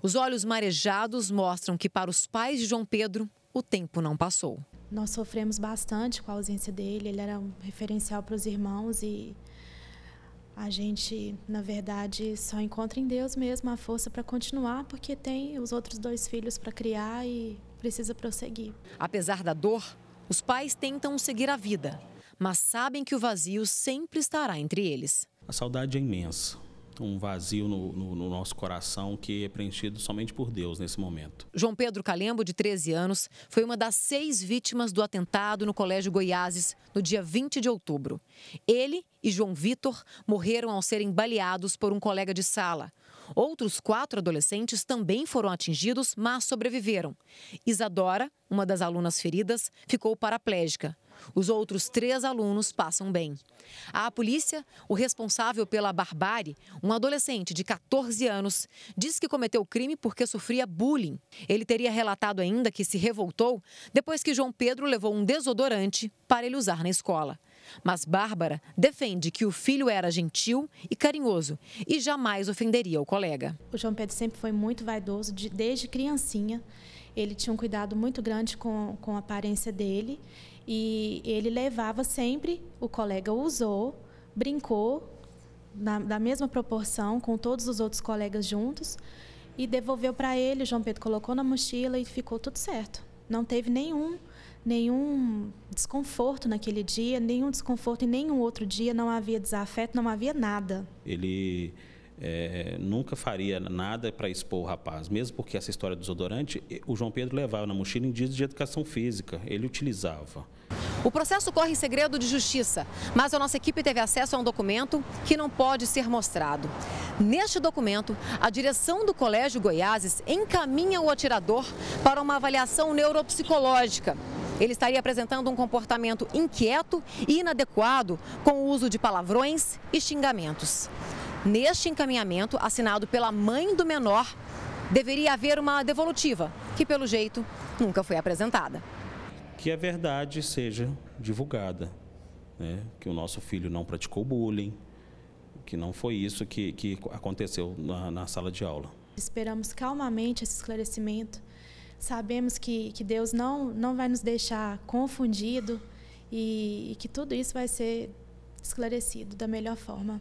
Os olhos marejados mostram que, para os pais de João Pedro, o tempo não passou. Nós sofremos bastante com a ausência dele, ele era um referencial para os irmãos e a gente, na verdade, só encontra em Deus mesmo a força para continuar, porque tem os outros dois filhos para criar e precisa prosseguir. Apesar da dor, os pais tentam seguir a vida, mas sabem que o vazio sempre estará entre eles. A saudade é imensa um vazio no, no, no, nosso coração que é preenchido somente por Deus nesse momento. João Pedro Calembo, de 13 anos, foi uma das seis vítimas do atentado no Colégio Goiáses no dia 20 de outubro. Ele e João Vitor morreram ao serem baleados por um colega de sala. Outros quatro adolescentes também foram atingidos, mas sobreviveram. Isadora, uma das alunas feridas, ficou paraplégica. Os outros três alunos passam bem. A polícia, o responsável pela barbárie, um adolescente de 14 anos, diz que cometeu o crime porque sofria bullying. Ele teria relatado ainda que se revoltou depois que João Pedro levou um desodorante para ele usar na escola. Mas Bárbara defende que o filho era gentil e carinhoso e jamais ofenderia o colega. O João Pedro sempre foi muito vaidoso, de, desde criancinha. Ele tinha um cuidado muito grande com, com a aparência dele e ele levava sempre, o colega usou, brincou na, da mesma proporção com todos os outros colegas juntos e devolveu para ele. O João Pedro colocou na mochila e ficou tudo certo. Não teve nenhum nenhum desconforto naquele dia, nenhum desconforto em nenhum outro dia, não havia desafeto, não havia nada. Ele é, nunca faria nada para expor o rapaz, mesmo porque essa história do desodorante, o João Pedro levava na mochila em dias de educação física, ele utilizava. O processo corre em segredo de justiça, mas a nossa equipe teve acesso a um documento que não pode ser mostrado. Neste documento, a direção do Colégio Goiáses encaminha o atirador para uma avaliação neuropsicológica. Ele estaria apresentando um comportamento inquieto e inadequado com o uso de palavrões e xingamentos. Neste encaminhamento, assinado pela mãe do menor, deveria haver uma devolutiva, que pelo jeito nunca foi apresentada. Que a verdade seja divulgada, né? que o nosso filho não praticou bullying, que não foi isso que, que aconteceu na, na sala de aula. Esperamos calmamente esse esclarecimento Sabemos que, que Deus não, não vai nos deixar confundido e, e que tudo isso vai ser esclarecido da melhor forma.